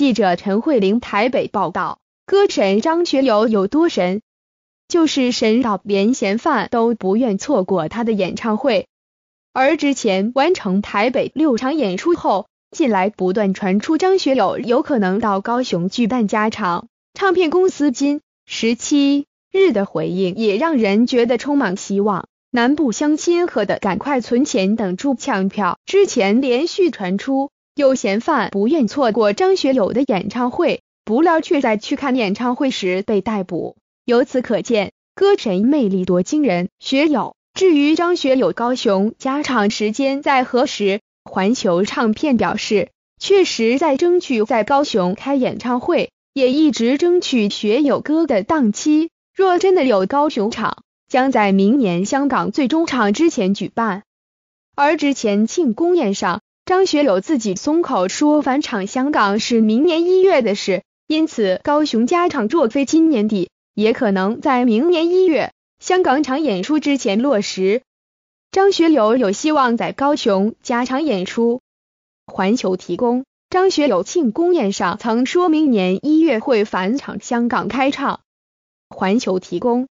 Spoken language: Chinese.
记者陈慧玲台北报道，歌神张学友有多神，就是神到连嫌犯都不愿错过他的演唱会。而之前完成台北六场演出后，近来不断传出张学友有可能到高雄举办加场。唱片公司今十七日的回应也让人觉得充满希望。南部相亲和的赶快存钱等住抢票，之前连续传出。有嫌犯不愿错过张学友的演唱会，不料却在去看演唱会时被逮捕。由此可见，歌神魅力多惊人。学友，至于张学友高雄加场时间在何时？环球唱片表示，确实在争取在高雄开演唱会，也一直争取学友歌的档期。若真的有高雄场，将在明年香港最终场之前举办。而之前庆功宴上。张学友自己松口说，返场香港是明年一月的事，因此高雄加场若非今年底，也可能在明年一月香港场演出之前落实。张学友有希望在高雄加场演出。环球提供。张学友庆功宴上曾说明年一月会返场香港开唱。环球提供。